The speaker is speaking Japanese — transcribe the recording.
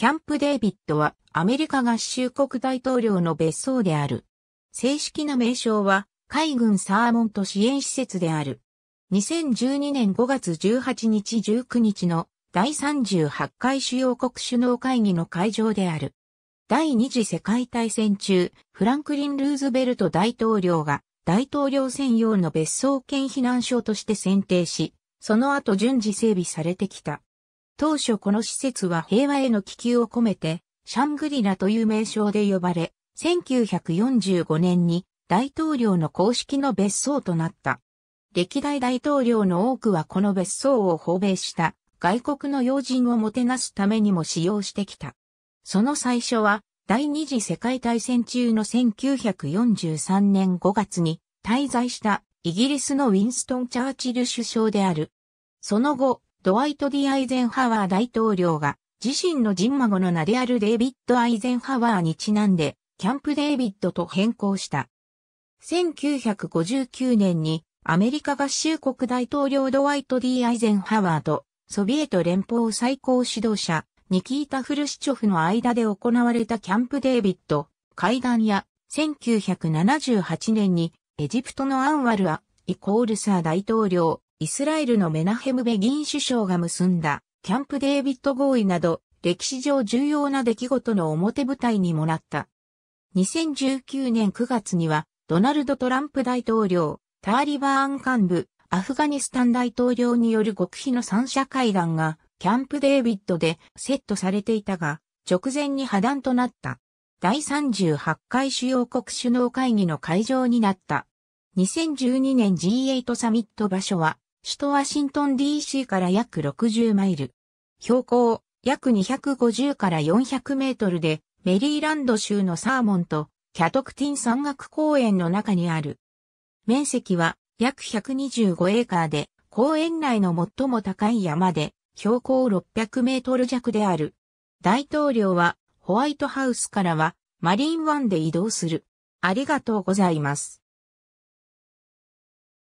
キャンプ・デイビッドはアメリカ合衆国大統領の別荘である。正式な名称は海軍サーモント支援施設である。2012年5月18日19日の第38回主要国首脳会議の会場である。第二次世界大戦中、フランクリン・ルーズベルト大統領が大統領専用の別荘兼避難所として選定し、その後順次整備されてきた。当初この施設は平和への気球を込めて、シャングリラという名称で呼ばれ、1945年に大統領の公式の別荘となった。歴代大統領の多くはこの別荘を訪米した外国の要人をもてなすためにも使用してきた。その最初は第二次世界大戦中の1943年5月に滞在したイギリスのウィンストン・チャーチル首相である。その後、ドワイト・ディ・アイゼンハワー大統領が、自身の人孫の名であるデイビッド・アイゼンハワーにちなんで、キャンプ・デイビッドと変更した。1959年に、アメリカ合衆国大統領ドワイト・ディ・アイゼンハワーと、ソビエト連邦最高指導者、ニキータ・フルシチョフの間で行われたキャンプ・デイビッド、会談や、1978年に、エジプトのアンワルア、イコールサー大統領、イスラエルのメナヘム・ベギン首相が結んだキャンプ・デービッド合意など歴史上重要な出来事の表舞台にもなった。2019年9月にはドナルド・トランプ大統領、ターリバーン幹部、アフガニスタン大統領による極秘の三者会談がキャンプ・デービッドでセットされていたが直前に破談となった。第38回主要国首脳会議の会場になった。2012年 G8 サミット場所は首都ワシントン DC から約60マイル。標高約250から400メートルで、メリーランド州のサーモンとキャトクティン山岳公園の中にある。面積は約125エーカーで、公園内の最も高い山で、標高600メートル弱である。大統領は、ホワイトハウスからは、マリワン湾で移動する。ありがとうございます。